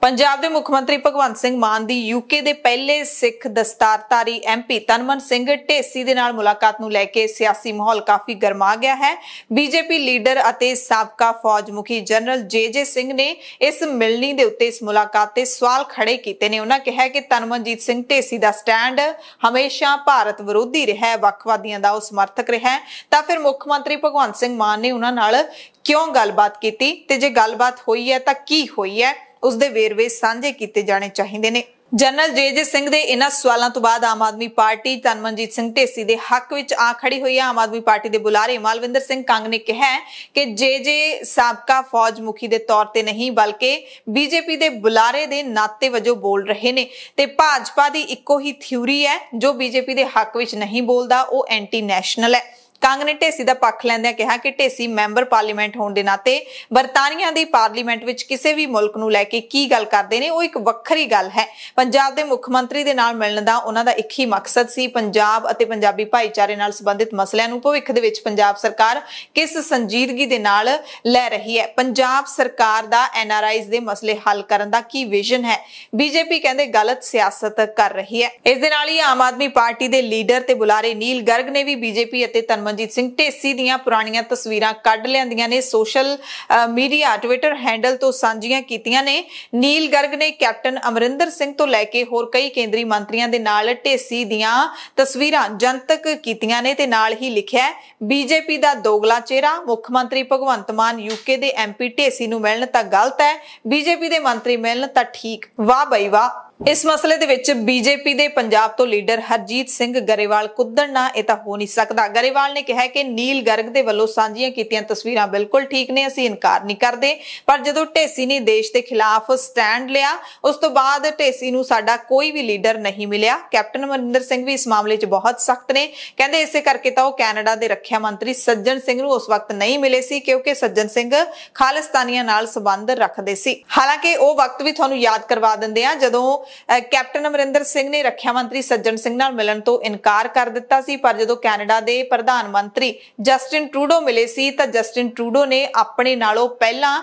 ਪੰਜਾਬ ਦੇ ਮੁੱਖ ਮੰਤਰੀ ਭਗਵੰਤ ਸਿੰਘ ਮਾਨ ਦੀ ਯੂਕੇ ਦੇ ਪਹਿਲੇ ਸਿੱਖ ਦਸਤਾਰਧਾਰੀ ਐਮਪੀ ਤਨਮਨ ਸਿੰਘ ਢੇਸੀ ਦੇ ਨਾਲ ਮੁਲਾਕਾਤ ਨੂੰ ਲੈ ਕੇ ਸਿਆਸੀ ਮਾਹੌਲ ਕਾਫੀ ਗਰਮਾ ਗਿਆ ਹੈ ਬੀਜੇਪੀ ਲੀਡਰ ਅਤੇ ਸਾਬਕਾ ਫੌਜ ਮੁਖੀ ਜਨਰਲ ਜੇਜੇ ਸਿੰਘ ਨੇ ਇਸ ਮਿਲਣੀ ਦੇ ਉੱਤੇ ਇਸ ਮੁਲਾਕਾਤ ਤੇ ਸਵਾਲ ਖੜੇ ਕੀਤੇ ਨੇ ਉਹਨਾਂ ਕਿਹਾ ਕਿ ਤਨਮਨਜੀਤ ਸਿੰਘ ਢੇਸੀ ਦਾ ਸਟੈਂਡ ਹਮੇਸ਼ਾ ਭਾਰਤ ਵਿਰੋਧੀ ਰਿਹਾ ਹੈ ਵੱਖਵਾਦੀਆਂ ਦਾ ਉਹ ਸਮਰਥਕ ਰਿਹਾ ਹੈ ਤਾਂ ਫਿਰ ਮੁੱਖ ਮੰਤਰੀ ਭਗਵੰਤ ਸਿੰਘ ਮਾਨ ਨੇ ਉਹਨਾਂ ਨਾਲ ਕਿਉਂ ਗੱਲਬਾਤ ਕੀਤੀ ਤੇ ਜੇ ਗੱਲਬਾਤ ਹੋਈ ਹੈ ਤਾਂ ਕੀ ਹੋਈ ਹੈ ਉਸ ਦੇ ਵੇਰਵੇ ਸਾਂਝੇ ਕੀਤੇ ਜਾਣੇ ਚਾਹੀਦੇ ਨੇ ਜਨਰਲ ਜੇਜੇ ਸਿੰਘ ਦੇ ਇਹਨਾਂ ਸਵਾਲਾਂ ਤੋਂ ਬਾਅਦ ਆਮ ਆਦਮੀ ਪਾਰਟੀ ਤਨਮਨਜੀਤ ਸਿੰਘ ਢੇਸੀ ਦੇ ਹੱਕ ਵਿੱਚ ਆ ਖੜੀ ਹੋਈ ਹੈ ਆਮ ਆਦਮੀ ਪਾਰਟੀ ਦੇ ਬੁਲਾਰੇ ਮਾਲਵਿੰਦਰ ਸਿੰਘ ਕੰਗ ਨੇ ਕਿਹਾ ਕਿ ਜੇਜੇ ਸਾਬਕਾ ਫੌਜ ਮੁਖੀ ਦੇ ਤੌਰ ਤੇ ਨਹੀਂ ਬਲਕਿ ਬੀਜੇਪੀ ਦੇ ਬੁਲਾਰੇ ਦੇ ਨਾਤੇ ਵਜੋਂ ਬੋਲ ਰਹੇ ਨੇ ਤੇ ਭਾਜਪਾ ਦੀ ਇੱਕੋ ਹੀ ਥਿਊਰੀ ਹੈ ਜੋ ਬੀਜੇਪੀ ਦੇ ਹੱਕ ਵਿੱਚ ਨਹੀਂ ਬੋਲਦਾ ਉਹ ਐਂਟੀ ਨੈਸ਼ਨਲ ਹੈ ਕਾਂਗਰਸ ਨੇ ਢੇਸੀ ਦਾ ਪੱਖ ਲੈਂਦਿਆਂ ਕਿਹਾ ਕਿ ਢੇਸੀ ਮੈਂਬਰ ਪਾਰਲੀਮੈਂਟ ਹੋਣ ਦੇ ਨਾਤੇ ਬਰਤਾਨੀਆ ਦੀ ਪਾਰਲੀਮੈਂਟ ਵਿੱਚ ਕਿਸੇ ਵੀ ਮੁਲਕ ਨੂੰ ਲੈ ਕੇ ਕੀ ਗੱਲ ਕਰਦੇ ਨੇ ਉਹ ਇੱਕ ਵੱਖਰੀ ਗੱਲ ਹੈ ਪੰਜਾਬ ਦੇ ਮੁੱਖ ਮੰਤਰੀ ਦੇ ਨਾਲ ਮਿਲਣ ਦਾ ਉਹਨਾਂ ਦਾ ਇੱਕ ਹੀ ਮਕਸਦ ਸੀ ਪੰਜਾਬ ਅਤੇ ਪੰਜਾਬੀ ਭਾਈਚਾਰੇ ਨਾਲ ਸੰਬੰਧਿਤ ਮਸਲਿਆਂ ਨੂੰ ਭਵਿੱਖ ਦੇ ਵਿੱਚ ਪੰਜਾਬ ਸਰਕਾਰ ਕਿਸ ਸੰਜੀਦਗੀ ਦੇ ਨਾਲ ਲੈ ਰਹੀ ਹੈ ਪੰਜਾਬ ਸਰਕਾਰ ਦਾ ਐਨਆਰਆਈਸ ਦੇ ਮਸਲੇ ਹੱਲ ਕਰਨ ਦਾ ਕੀ ਵਿਜ਼ਨ ਹੈ ਬੀਜੇਪੀ ਕਹਿੰਦੇ ਗਲਤ ਸਿਆਸਤ ਕਰ ਰਹੀ ਹੈ ਇਸ ਦੇ ਨਾਲ ਹੀ ਆਮ ਆਦਮੀ ਪਾਰਟੀ ਦੇ ਲੀਡਰ ਤੇ ਬੁਲਾਰੇ ਨੀਲ ਗਰਗ ਨੇ ਵੀ ਬੀਜੇਪੀ ਅਤੇ ਤਨ ਅਮਨਜੀਤ ਸਿੰਘ ਢੇਸੀ ਦੀਆਂ ਪੁਰਾਣੀਆਂ ਤਸਵੀਰਾਂ ਕੱਢ ਲੈਂਦੀਆਂ ਨੇ ਸੋਸ਼ਲ ਮੀਡੀਆ ਟਵਿੱਟਰ ਹੈਂਡਲ ਤੋਂ ਸਾਂਝੀਆਂ ਕੀਤੀਆਂ ਨੇ ਨੀਲ ਗਰਗ ਨੇ ਕੈਪਟਨ ਅਮਰਿੰਦਰ ਸਿੰਘ ਤੋਂ ਲੈ ਕੇ ਹੋਰ ਕਈ ਕੇਂਦਰੀ ਮੰਤਰੀਆਂ ਦੇ ਨਾਲ ਢੇਸੀ ਦੀਆਂ ਤਸਵੀਰਾਂ ਜਨਤਕ ਕੀਤੀਆਂ ਨੇ ਤੇ ਨਾਲ ਹੀ ਲਿਖਿਆ ਬੀਜੇਪੀ ਦਾ ਦੋਗਲਾ ਚਿਹਰਾ ਮੁੱਖ ਮੰਤਰੀ ਭਗਵੰਤ ਮਾਨ ਯੂਕੇ ਦੇ ਐਮਪੀ ਢੇਸੀ ਨੂੰ ਮਿਲਣ ਤਾਂ ਗਲਤ ਹੈ ਬੀਜੇਪੀ ਦੇ ਮੰਤਰੀ ਮਿਲਣ ਤਾਂ ਠੀਕ ਵਾਹ ਬਈ ਵਾਹ ਇਸ ਮਸਲੇ ਦੇ ਵਿੱਚ ਬੀਜੇਪੀ ਦੇ ਪੰਜਾਬ ਤੋਂ ਲੀਡਰ ਹਰਜੀਤ ਸਿੰਘ ਗਰੇਵਾਲ ਕੁੱਦਣ ਨਾ ਇਹ ਤਾਂ ਹੋ ਨਹੀਂ ਸਕਦਾ ਗਰੇਵਾਲ ਨੇ ਕਿਹਾ ਕਿ ਨੀਲ ਗਰਗ ਦੇ ਵੱਲੋਂ ਸਾਂਝੀਆਂ ਕੀਤੀਆਂ ਤਸਵੀਰਾਂ ਬਿਲਕੁਲ ਠੀਕ ਨੇ ਅਸੀਂ ਇਨਕਾਰ ਨਹੀਂ ਕਰਦੇ ਪਰ ਜਦੋਂ ਢੇਸੀ ਨੇ ਦੇਸ਼ ਦੇ ਖਿਲਾਫ ਸਟੈਂਡ ਲਿਆ ਉਸ ਤੋਂ ਬਾਅਦ ਢੇਸੀ ਨੂੰ ਸਾਡਾ ਕੋਈ ਵੀ ਲੀਡਰ ਨਹੀਂ ਮਿਲਿਆ ਕੈਪਟਨ ਮਨਿੰਦਰ ਸਿੰਘ ਵੀ ਇਸ ਮਾਮਲੇ 'ਚ ਬਹੁਤ ਸਖਤ ਨੇ ਕਹਿੰਦੇ ਇਸੇ ਕਰਕੇ ਤਾਂ ਉਹ ਕੈਨੇਡਾ ਦੇ ਰੱਖਿਆ ਮੰਤਰੀ ਸੱਜਣ ਸਿੰਘ ਨੂੰ ਉਸ ਵਕਤ ਨਹੀਂ ਮਿਲੇ ਸੀ ਕਿਉਂਕਿ ਸੱਜਣ ਸਿੰਘ ਖਾਲਿਸਤਾਨੀਆਂ ਨਾਲ ਸਬੰਧ ਰੱਖਦੇ ਸੀ ਹਾਲਾਂਕਿ ਉਹ ਵਕਤ ਵੀ ਤੁਹਾਨੂੰ ਯਾਦ ਕਰਵਾ ਦਿੰਦੇ ਆ ਜਦੋਂ ਕੈਪਟਨ ਅਮਰਿੰਦਰ ਸਿੰਘ ਨੇ ਰੱਖਿਆ ਮੰਤਰੀ ਸੱਜਣ ਸਿੰਘ ਨਾਲ ਮਿਲਣ ਤੋਂ ਇਨਕਾਰ ਕਰ ਦਿੱਤਾ ਸੀ ਪਰ ਜਦੋਂ ਕੈਨੇਡਾ ਦੇ ਪ੍ਰਧਾਨ ਮੰਤਰੀ ਜਸਟਿਨ ਟਰੂਡੋ ਮਿਲੇ ਸੀ ਤਾਂ ਜਸਟਿਨ ਟਰੂਡੋ ਨੇ ਆਪਣੇ ਨਾਲੋਂ ਪਹਿਲਾਂ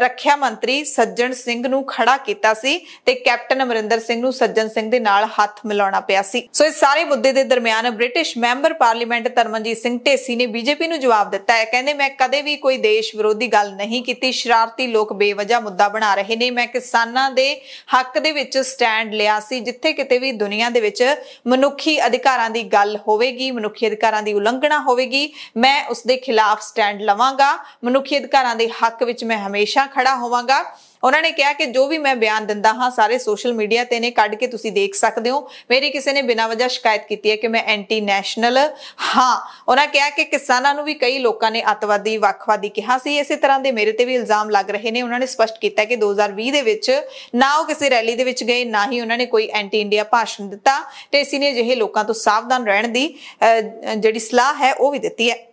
ਰੱਖਿਆ ਮੰਤਰੀ ਸੱਜਣ ਸਿੰਘ ਨੂੰ ਖੜਾ ਕੀਤਾ ਸੀ ਤੇ ਕੈਪਟਨ ਅਮਰਿੰਦਰ ਸਿੰਘ ਨੂੰ ਸੱਜਣ ਸਿੰਘ ਦੇ ਨਾਲ ਹੱਥ ਮਿਲਾਉਣਾ ਪਿਆ ਸੀ ਸੋ ਇਸ ਸਾਰੇ ਮੁੱਦੇ ਦੇ ਦਰਮਿਆਨ British member parliament Tarmanjit Singh Dhesi ਨੇ ਬੀਜੇਪੀ ਨੂੰ ਜਵਾਬ ਦਿੱਤਾ ਹੈ ਕਹਿੰਦੇ ਮੈਂ ਕਦੇ ਵੀ ਕੋਈ ਦੇਸ਼ ਵਿਰੋਧੀ ਗੱਲ ਨਹੀਂ ਕੀਤੀ ਸ਼ਰਾਰਤੀ ਲੋਕ ਬੇਵਜ੍ਹਾ ਮੁੱਦਾ ਬਣਾ ਰਹੇ ਨੇ ਮੈਂ ਕਿਸਾਨਾਂ ਦੇ ਹੱਕ ਦੇ ਵਿੱਚ ਸਟੈਂਡ ਲਿਆ ਸੀ ਜਿੱਥੇ ਕਿਤੇ ਵੀ ਦੁਨੀਆ ਦੇ ਵਿੱਚ ਮਨੁੱਖੀ ਅਧਿਕਾਰਾਂ ਦੀ ਗੱਲ ਹੋਵੇਗੀ ਮਨੁੱਖੀ ਅਧਿਕਾਰਾਂ ਦੀ ਉਲੰਘਣਾ ਹੋਵੇਗੀ ਮੈਂ ਉਸ ਦੇ ਖਿਲਾਫ ਸਟੈਂਡ ਲਵਾਂਗਾ ਮਨੁੱਖੀ ਅਧਿਕਾਰਾਂ ਦੇ ਹੱਕ ਵਿੱਚ ਮੈਂ ਹਮੇਸ਼ਾ ਖੜਾ ਹੋਵਾਂਗਾ ਉਹਨਾਂ ਨੇ ਕਿਹਾ ਕਿ ਜੋ ਵੀ ਮੈਂ ਬਿਆਨ ਦਿੰਦਾ ਹਾਂ ਸਾਰੇ ਸੋਸ਼ਲ ਮੀਡੀਆ ਤੇ ਨੇ ਕੱਢ ਕੇ ਤੁਸੀਂ ਦੇਖ ਸਕਦੇ ਹੋ ਮੇਰੀ ਕਿਸੇ ਨੇ ਬਿਨਾਂ ਵਜ੍ਹਾ ਸ਼ਿਕਾਇਤ ਕੀਤੀ ਹੈ ਕਿ ਮੈਂ ਐਂਟੀ ਨੈਸ਼ਨਲ ਹਾਂ ਉਹਨਾਂ ਕਿਹਾ ਕਿ ਕਿਸਾਨਾਂ ਨੂੰ ਵੀ ਕਈ ਲੋਕਾਂ ਨੇ ਅਤਵਾਦੀ ਵੱਖਵਾਦੀ ਕਿਹਾ ਸੀ ਇਸੇ ਤਰ੍ਹਾਂ ਦੇ ਮੇਰੇ ਤੇ ਵੀ ਇਲਜ਼ਾਮ ਲੱਗ ਰਹੇ ਨੇ ਉਹਨਾਂ ਨੇ ਸਪਸ਼ਟ ਕੀਤਾ ਕਿ 2020 ਦੇ ਵਿੱਚ ਨਾ ਉਹ ਕਿਸੇ ਰੈਲੀ ਦੇ ਵਿੱਚ ਗਏ ਨਾ ਹੀ ਉਹਨਾਂ ਨੇ ਕੋਈ ਐਂਟੀ ਇੰਡੀਆ ਭਾਸ਼ਣ ਦਿੱਤਾ ਤੇ ਇਸ ਨੇ ਅਜਿਹੇ ਲੋਕਾਂ ਤੋਂ ਸਾਵਧਾਨ ਰਹਿਣ ਦੀ ਜਿਹੜੀ ਸਲਾਹ ਹੈ ਉਹ ਵੀ ਦਿੱਤੀ ਹੈ